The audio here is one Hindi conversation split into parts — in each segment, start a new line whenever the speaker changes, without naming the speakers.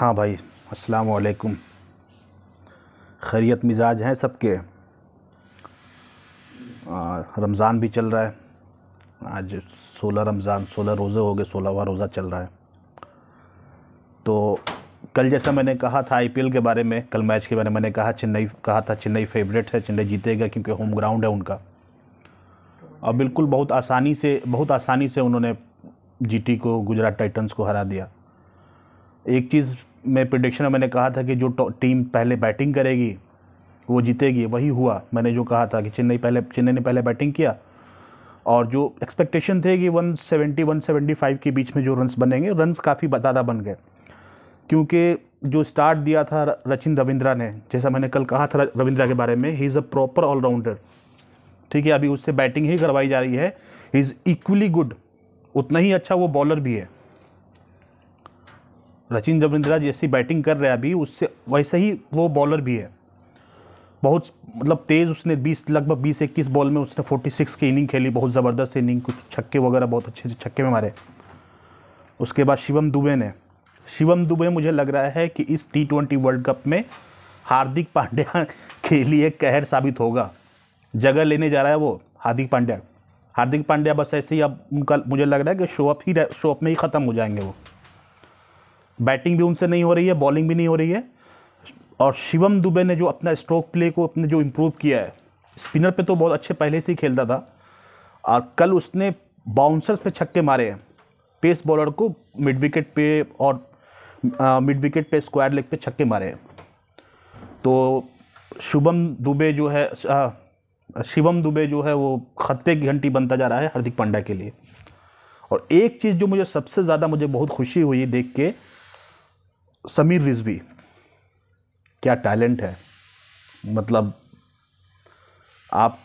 हाँ भाई अस्सलाम वालेकुम खैरियत मिजाज हैं सबके रमज़ान भी चल रहा है आज सोलह रमज़ान सोलह रोज़े हो गए सोलहवा रोज़ा चल रहा है तो कल जैसा मैंने कहा था आईपीएल के बारे में कल मैच के बारे में मैंने कहा चेन्नई कहा था चेन्नई फेवरेट है चेन्नई जीतेगा क्योंकि होम ग्राउंड है उनका और बिल्कुल बहुत आसानी से बहुत आसानी से उन्होंने जीटी को गुजरात टाइटंस को हरा दिया एक चीज़ में प्रडिक्शन में मैंने कहा था कि जो टीम पहले बैटिंग करेगी वो जीतेगी वही हुआ मैंने जो कहा था कि चेन्नई पहले चेन्नई ने पहले बैटिंग किया और जो एक्सपेक्टेशन थे कि 170 175 के बीच में जो रन्स बनेंगे रन्स काफ़ी ज़्यादा बन गए क्योंकि जो स्टार्ट दिया था रचिन रविंद्रा ने जैसा मैंने कल कहा था रविंद्रा के बारे में he is a proper allrounder ठीक है अभी उससे बैटिंग ही करवाई जा रही है ही इज़ इक्वली गुड उतना ही अच्छा वो बॉलर भी है सचिन रविंद्रा जैसी बैटिंग कर रहा है अभी उससे वैसे ही वो बॉलर भी है बहुत मतलब तेज़ उसने 20 लगभग 20 इक्कीस बॉल में उसने 46 की इनिंग खेली बहुत ज़बरदस्त इनिंग कुछ छक्के वगैरह बहुत अच्छे अच्छे छक्के में मारे उसके बाद शिवम दुबे ने शिवम दुबे मुझे लग रहा है कि इस टी ट्वेंटी वर्ल्ड कप में हार्दिक पांड्या के लिए कहर साबित होगा जगह लेने जा रहा है वो हार्दिक पांड्या हार्दिक पांड्या बस ऐसे ही अब उनका मुझे लग रहा है कि शो अप ही शो अप में ही ख़त्म हो जाएंगे वो बैटिंग भी उनसे नहीं हो रही है बॉलिंग भी नहीं हो रही है और शिवम दुबे ने जो अपना स्ट्रोक प्ले को अपने जो इम्प्रूव किया है स्पिनर पे तो बहुत अच्छे पहले से ही खेलता था और कल उसने बाउंसर्स पे छक्के मारे हैं पेस बॉलर को मिड विकेट पे और मिड विकेट पे स्क्वायर लेग पे छक्के मारे हैं तो शुभम दुबे जो है आ, शिवम दुबे जो है वो खतरे की घंटी बनता जा रहा है हार्दिक पांड्या के लिए और एक चीज़ जो मुझे सबसे ज़्यादा मुझे बहुत खुशी हुई देख के समीर रिजवी क्या टैलेंट है मतलब आप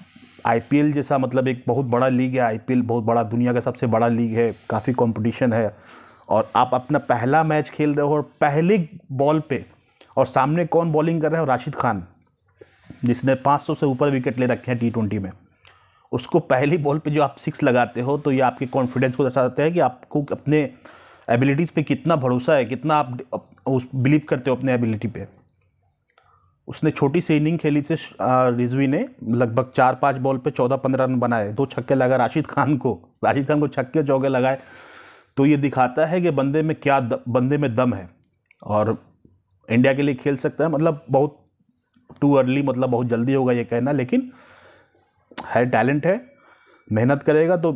आईपीएल जैसा मतलब एक बहुत बड़ा लीग है आईपीएल बहुत बड़ा दुनिया का सबसे बड़ा लीग है काफ़ी कंपटीशन है और आप अपना पहला मैच खेल रहे हो और पहले बॉल पे और सामने कौन बॉलिंग कर रहे हो राशिद खान जिसने 500 से ऊपर विकेट ले रखे हैं टी ट्वेंटी में उसको पहली बॉल पे जो आप सिक्स लगाते हो तो ये आपके कॉन्फिडेंस को दर्शाते हैं कि आपको अपने एबिलिटीज़ पे कितना भरोसा है कितना आप उस बिलीव करते हो अपने एबिलिटी पे उसने छोटी सी इनिंग खेली थी रिजवी ने लगभग चार पाँच बॉल पे चौदह पंद्रह रन बनाए दो छक्के लगा राशिद खान को राशिद खान को छक्के चौके लगाए तो ये दिखाता है कि बंदे में क्या द, बंदे में दम है और इंडिया के लिए खेल सकता है मतलब बहुत टू अर्ली मतलब बहुत जल्दी होगा ये कहना लेकिन है टैलेंट है मेहनत करेगा तो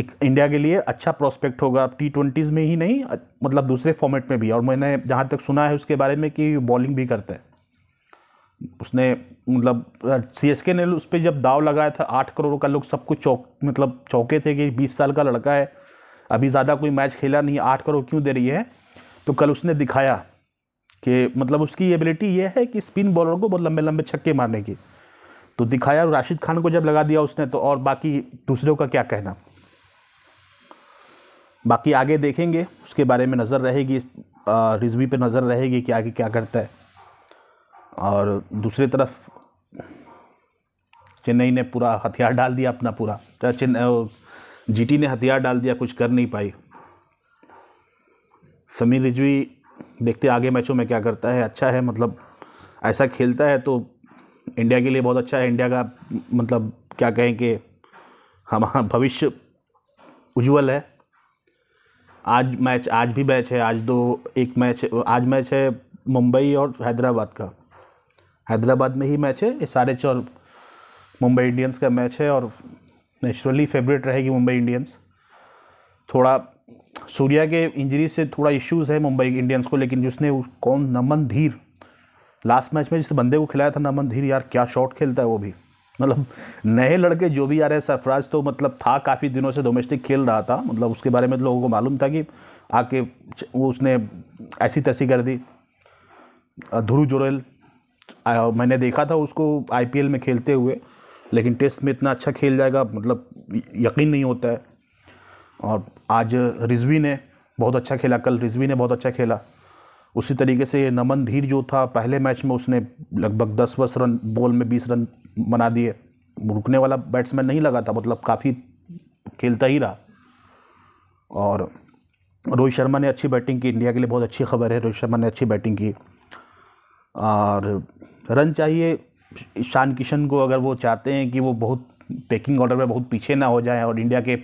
एक इंडिया के लिए अच्छा प्रोस्पेक्ट होगा टी ट्वेंटीज़ में ही नहीं मतलब दूसरे फॉर्मेट में भी और मैंने जहाँ तक सुना है उसके बारे में कि बॉलिंग भी करता है उसने मतलब सी एस के ने उस पर जब दाव लगाया था आठ करोड़ का लोग सब कुछ चौक मतलब चौके थे कि बीस साल का लड़का है अभी ज़्यादा कोई मैच खेला नहीं आठ करोड़ क्यों दे रही है तो कल उसने दिखाया कि मतलब उसकी एबिलिटी ये है कि स्पिन बॉलर को बहुत लंबे लंबे छक्के मारने की तो दिखाया राशिद खान को जब लगा दिया उसने तो और बाकी दूसरों का क्या कहना बाकी आगे देखेंगे उसके बारे में नज़र रहेगी रिजवी पे नज़र रहेगी कि आगे क्या करता है और दूसरी तरफ चेन्नई ने पूरा हथियार डाल दिया अपना पूरा तो चेन्नई जीटी ने हथियार डाल दिया कुछ कर नहीं पाई समीर रिजवी देखते आगे मैचों में क्या करता है अच्छा है मतलब ऐसा खेलता है तो इंडिया के लिए बहुत अच्छा है इंडिया का मतलब क्या कहें कि हम हाँ, भविष्य उज्जवल है आज मैच आज भी मैच है आज दो एक मैच आज मैच है मुंबई और हैदराबाद का हैदराबाद में ही मैच है सारे चार मुंबई इंडियंस का मैच है और नेचुरली फेवरेट रहेगी मुंबई इंडियंस थोड़ा सूर्या के इंजरी से थोड़ा इश्यूज़ है मुंबई इंडियंस को लेकिन जिसने कौन नमन धीर लास्ट मैच में जिस बंदे को खिलाया था नमन धीर यार क्या शॉट खेलता है वो भी मतलब नए लड़के जो भी आ रहे हैं सरफराज तो मतलब था काफ़ी दिनों से डोमेस्टिक खेल रहा था मतलब उसके बारे में तो लोगों को मालूम था कि आके वो उसने ऐसी तैसी कर दी ध्रुव जोरेल मैंने देखा था उसको आईपीएल में खेलते हुए लेकिन टेस्ट में इतना अच्छा खेल जाएगा मतलब यकीन नहीं होता है और आज रिजवी ने बहुत अच्छा खेला कल रिजवी ने बहुत अच्छा खेला उसी तरीके से नमन धीर जो था पहले मैच में उसने लगभग दस बस रन बॉल में बीस रन बना दिए रुकने वाला बैट्समैन नहीं लगा था मतलब काफ़ी खेलता ही रहा और रोहित शर्मा ने अच्छी बैटिंग की इंडिया के लिए बहुत अच्छी खबर है रोहित शर्मा ने अच्छी बैटिंग की और रन चाहिए ईशान किशन को अगर वो चाहते हैं कि वो बहुत पैकिंग ऑर्डर में बहुत पीछे ना हो जाए और इंडिया के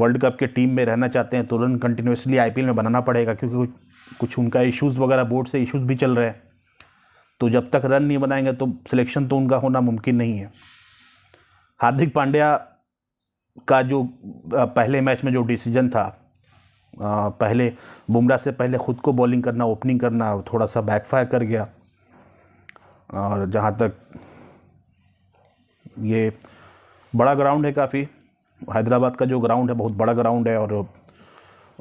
वर्ल्ड कप के टीम में रहना चाहते हैं तो रन कंटिन्यूसली आई में बनाना पड़ेगा क्योंकि कुछ उनका इश्यूज़ वगैरह बोर्ड से इश्यूज़ भी चल रहे हैं तो जब तक रन नहीं बनाएंगे तो सिलेक्शन तो उनका होना मुमकिन नहीं है हार्दिक पांड्या का जो पहले मैच में जो डिसीजन था पहले बुमराह से पहले ख़ुद को बॉलिंग करना ओपनिंग करना थोड़ा सा बैकफायर कर गया और जहाँ तक ये बड़ा ग्राउंड है काफ़ी हैदराबाद का जो ग्राउंड है बहुत बड़ा ग्राउंड है और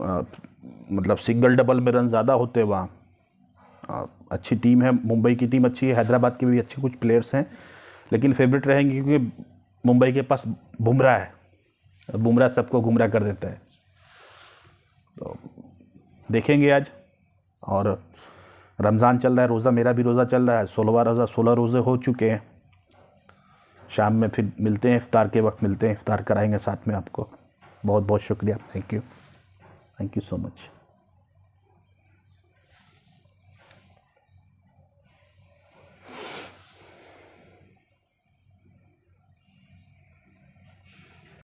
आ, मतलब सिंगल डबल में रन ज़्यादा होते हैं वहाँ अच्छी टीम है मुंबई की टीम अच्छी है हैदराबाद के भी अच्छे कुछ प्लेयर्स हैं लेकिन फेवरेट रहेंगे क्योंकि मुंबई के पास बुमराह है बुमराह सबको गुमराह कर देता है तो देखेंगे आज और रमज़ान चल रहा है रोज़ा मेरा भी रोज़ा चल रहा है सोलहवा रोज़ा सोलह रोज़े हो चुके हैं शाम में फिर मिलते हैं इफ़ार के वक्त मिलते हैं इफ़ार कराएंगे साथ में आपको बहुत बहुत शुक्रिया thank you thank you so much